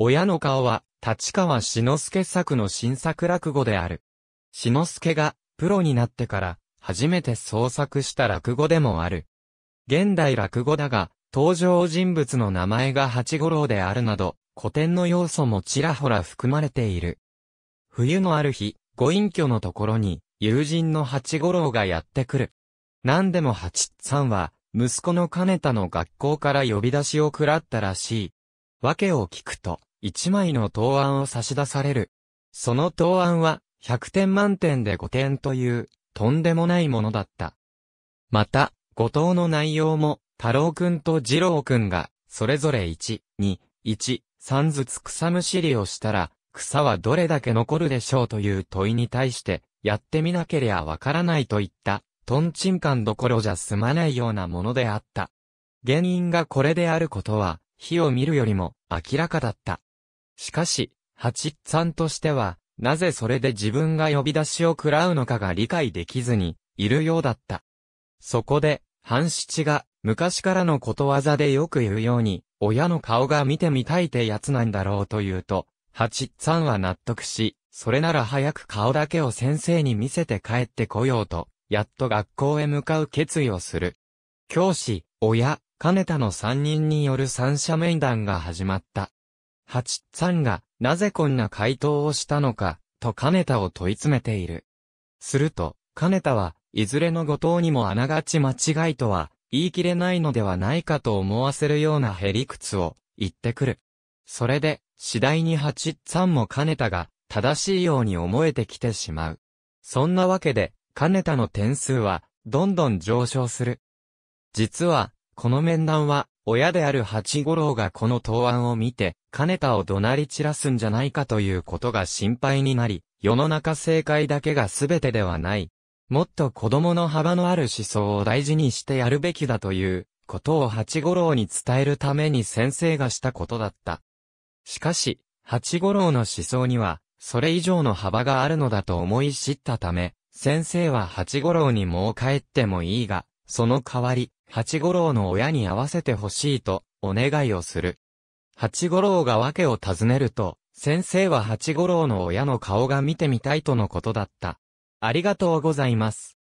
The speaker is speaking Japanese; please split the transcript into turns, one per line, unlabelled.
親の顔は、立川志の輔作の新作落語である。志の輔が、プロになってから、初めて創作した落語でもある。現代落語だが、登場人物の名前が八五郎であるなど、古典の要素もちらほら含まれている。冬のある日、ご隠居のところに、友人の八五郎がやってくる。何でも八さんは、息子の金田の学校から呼び出しを食らったらしい。訳を聞くと、1枚の答案を差し出される。その答案は、100点満点で5点という、とんでもないものだった。また、後藤の内容も、太郎くんと二郎くんが、それぞれ1、2、1、3ずつ草むしりをしたら、草はどれだけ残るでしょうという問いに対して、やってみなけりゃわからないといった、トンチンカンどころじゃ済まないようなものであった。原因がこれであることは、火を見るよりも明らかだった。しかし、八さんとしては、なぜそれで自分が呼び出しを食らうのかが理解できずに、いるようだった。そこで、半七が、昔からのことわざでよく言うように、親の顔が見てみたいってやつなんだろうと言うと、八さんは納得し、それなら早く顔だけを先生に見せて帰ってこようと、やっと学校へ向かう決意をする。教師、親、金田の三人による三者面談が始まった。八さんが、なぜこんな回答をしたのか、と金田を問い詰めている。すると、金田は、いずれの後藤にもあながち間違いとは、言い切れないのではないかと思わせるようなへりくつを、言ってくる。それで、次第に八さんも金田が、正しいように思えてきてしまう。そんなわけで、金田の点数は、どんどん上昇する。実は、この面談は、親である八五郎がこの答案を見て、金田を怒鳴り散らすんじゃないかということが心配になり、世の中正解だけが全てではない。もっと子供の幅のある思想を大事にしてやるべきだという、ことを八五郎に伝えるために先生がしたことだった。しかし、八五郎の思想には、それ以上の幅があるのだと思い知ったため、先生は八五郎にもう帰ってもいいが、その代わり、八五郎の親に会わせてほしいと、お願いをする。八五郎が訳を尋ねると、先生は八五郎の親の顔が見てみたいとのことだった。ありがとうございます。